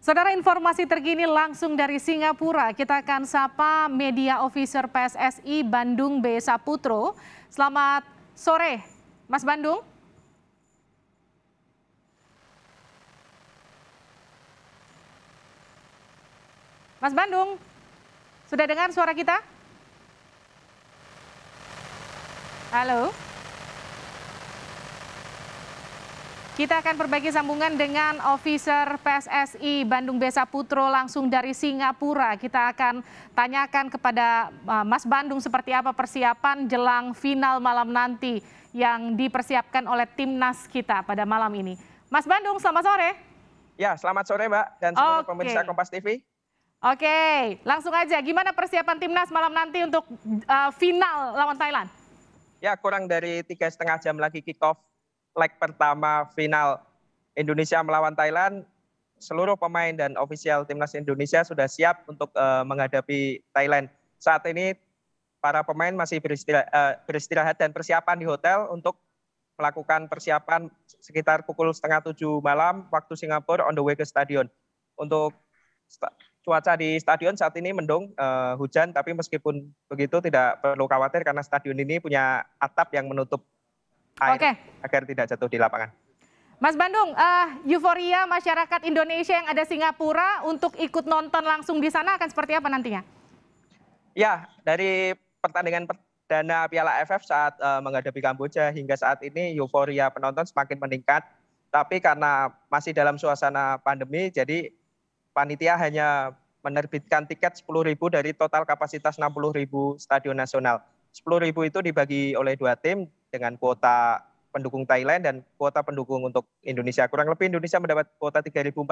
Saudara informasi terkini langsung dari Singapura, kita akan sapa media officer PSSI Bandung B. Saputro. Selamat sore, Mas Bandung. Mas Bandung, sudah dengar suara kita? Halo. Kita akan berbagi sambungan dengan officer PSSI Bandung Besa Putro langsung dari Singapura. Kita akan tanyakan kepada eh, Mas Bandung seperti apa persiapan jelang final malam nanti yang dipersiapkan oleh timnas kita pada malam ini. Mas Bandung, selamat sore. Ya, selamat sore Mbak dan seluruh okay. pemirsa Kompas TV. Oke, langsung aja. Gimana persiapan timnas malam nanti untuk uh, final lawan Thailand? Ya, kurang dari tiga setengah jam lagi kick off leg pertama final Indonesia melawan Thailand, seluruh pemain dan ofisial timnas Indonesia sudah siap untuk uh, menghadapi Thailand. Saat ini para pemain masih beristirahat, uh, eh, beristirahat dan persiapan di hotel untuk melakukan persiapan sekitar pukul setengah tujuh malam waktu Singapura on the way ke stadion. Untuk cuaca di stadion saat ini mendung, uh, hujan, tapi meskipun begitu tidak perlu khawatir karena stadion ini punya atap yang menutup air okay. agar tidak jatuh di lapangan. Mas Bandung, uh, euforia masyarakat Indonesia yang ada Singapura untuk ikut nonton langsung di sana akan seperti apa nantinya? Ya, dari pertandingan perdana Piala AFF saat uh, menghadapi Kamboja hingga saat ini euforia penonton semakin meningkat. Tapi karena masih dalam suasana pandemi, jadi panitia hanya menerbitkan tiket 10.000 dari total kapasitas 60.000 stadion nasional. 10.000 itu dibagi oleh dua tim, dengan kuota pendukung Thailand dan kuota pendukung untuk Indonesia. Kurang lebih Indonesia mendapat kuota 3.000 4.000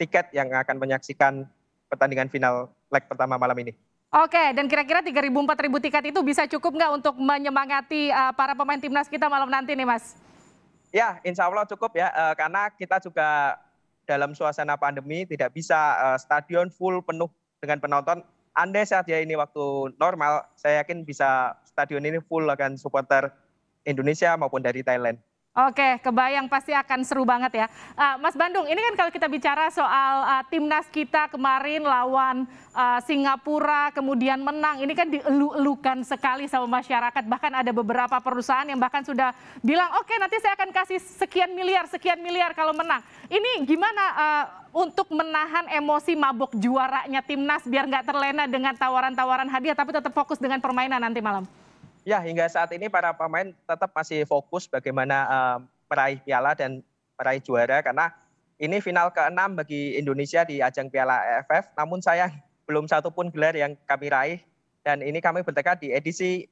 tiket yang akan menyaksikan pertandingan final leg pertama malam ini. Oke, dan kira-kira 3.000 4.000 tiket itu bisa cukup nggak untuk menyemangati uh, para pemain timnas kita malam nanti nih, Mas? Ya, insya Allah cukup ya, uh, karena kita juga dalam suasana pandemi tidak bisa uh, stadion full penuh dengan penonton. Andai ya ini waktu normal, saya yakin bisa stadion ini full akan supporter Indonesia maupun dari Thailand. Oke, kebayang pasti akan seru banget ya. Uh, Mas Bandung, ini kan kalau kita bicara soal uh, timnas kita kemarin lawan uh, Singapura, kemudian menang, ini kan dielu-elukan sekali sama masyarakat. Bahkan ada beberapa perusahaan yang bahkan sudah bilang, oke okay, nanti saya akan kasih sekian miliar, sekian miliar kalau menang. Ini gimana uh, untuk menahan emosi mabuk juaranya timnas biar nggak terlena dengan tawaran-tawaran hadiah, tapi tetap fokus dengan permainan nanti malam? Ya, hingga saat ini para pemain tetap masih fokus bagaimana uh, meraih piala dan meraih juara karena ini final ke-6 bagi Indonesia di ajang Piala AFF. Namun saya belum satu pun gelar yang kami raih dan ini kami bertekad di edisi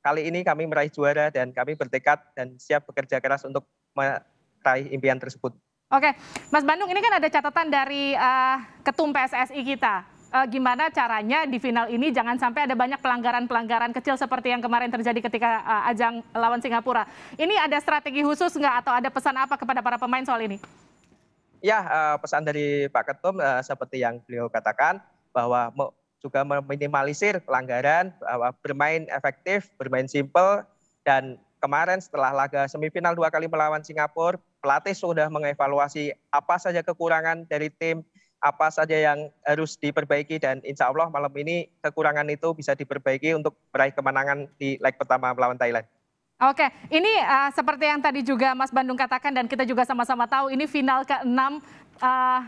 kali ini kami meraih juara dan kami bertekad dan siap bekerja keras untuk meraih impian tersebut. Oke, Mas Bandung ini kan ada catatan dari uh, ketum PSSI kita, uh, gimana caranya di final ini jangan sampai ada banyak pelanggaran-pelanggaran kecil seperti yang kemarin terjadi ketika uh, ajang lawan Singapura. Ini ada strategi khusus nggak atau ada pesan apa kepada para pemain soal ini? Ya, uh, pesan dari Pak Ketum uh, seperti yang beliau katakan bahwa juga meminimalisir pelanggaran, uh, bermain efektif, bermain simple, dan kemarin setelah laga semifinal dua kali melawan Singapura, pelatih sudah mengevaluasi apa saja kekurangan dari tim apa saja yang harus diperbaiki dan insya Allah malam ini kekurangan itu bisa diperbaiki untuk meraih kemenangan di leg pertama melawan Thailand. Oke, ini uh, seperti yang tadi juga Mas Bandung katakan dan kita juga sama-sama tahu ini final ke-6 uh, eh,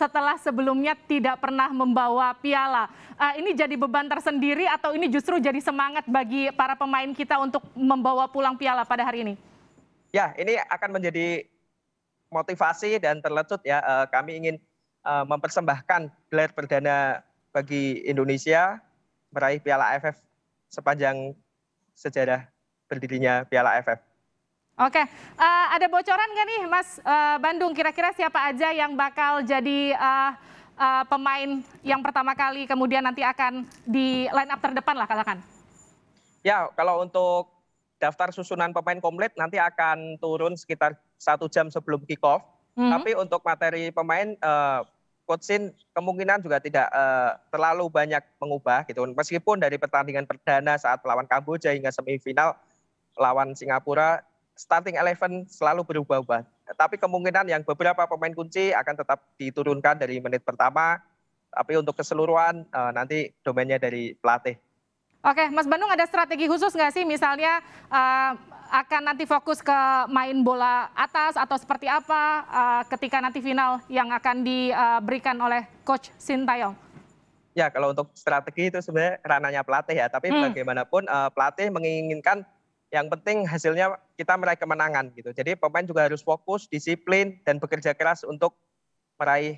setelah sebelumnya tidak pernah membawa piala. Uh, ini jadi beban tersendiri atau ini justru jadi semangat bagi para pemain kita untuk membawa pulang piala pada hari ini? Ya, ini akan menjadi motivasi dan terlecut ya. Uh, kami ingin Eh, mempersembahkan gelar perdana bagi Indonesia meraih Piala AFF sepanjang sejarah berdirinya Piala AFF. Oke, uh, ada bocoran gak nih Mas uh, Bandung kira-kira siapa aja yang bakal jadi uh, uh, pemain yang pertama kali kemudian nanti akan di line up terdepan lah katakan? Ya, kalau untuk daftar susunan pemain komplit nanti akan turun sekitar satu jam sebelum kick off. Mm -hmm. Tapi untuk materi pemain uh, Coach kemungkinan juga tidak uh, terlalu banyak mengubah gitu. Meskipun dari pertandingan perdana saat melawan Kamboja hingga semifinal lawan Singapura starting eleven selalu berubah-ubah. Tapi kemungkinan yang beberapa pemain kunci akan tetap diturunkan dari menit pertama. Tapi untuk keseluruhan uh, nanti domainnya dari pelatih. Oke, Mas Bandung ada strategi khusus nggak sih misalnya uh, akan nanti fokus ke main bola atas atau seperti apa uh, ketika nanti final yang akan diberikan oleh coach Sintayong? Ya, kalau untuk strategi itu sebenarnya ranahnya pelatih ya, tapi hmm. bagaimanapun uh, pelatih menginginkan yang penting hasilnya kita meraih kemenangan gitu. Jadi pemain juga harus fokus, disiplin dan bekerja keras untuk meraih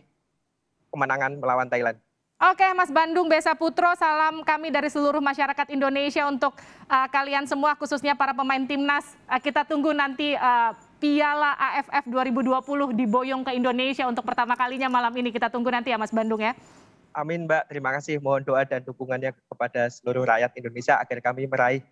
kemenangan melawan Thailand. Oke, Mas Bandung Besa Putro, salam kami dari seluruh masyarakat Indonesia untuk uh, kalian semua, khususnya para pemain timnas. Uh, kita tunggu nanti uh, Piala AFF 2020 diboyong ke Indonesia untuk pertama kalinya malam ini. Kita tunggu nanti ya, Mas Bandung ya. Amin, Mbak. Terima kasih. Mohon doa dan dukungannya kepada seluruh rakyat Indonesia agar kami meraih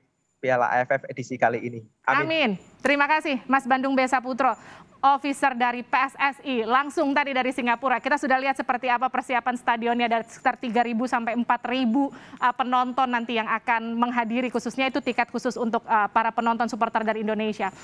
Piala AFF edisi kali ini. Amin. Amin. Terima kasih Mas Bandung Besa Putro, officer dari PSSI langsung tadi dari Singapura. Kita sudah lihat seperti apa persiapan stadionnya dari sekitar 3.000 sampai 4.000 uh, penonton nanti yang akan menghadiri khususnya itu tiket khusus untuk uh, para penonton supporter dari Indonesia.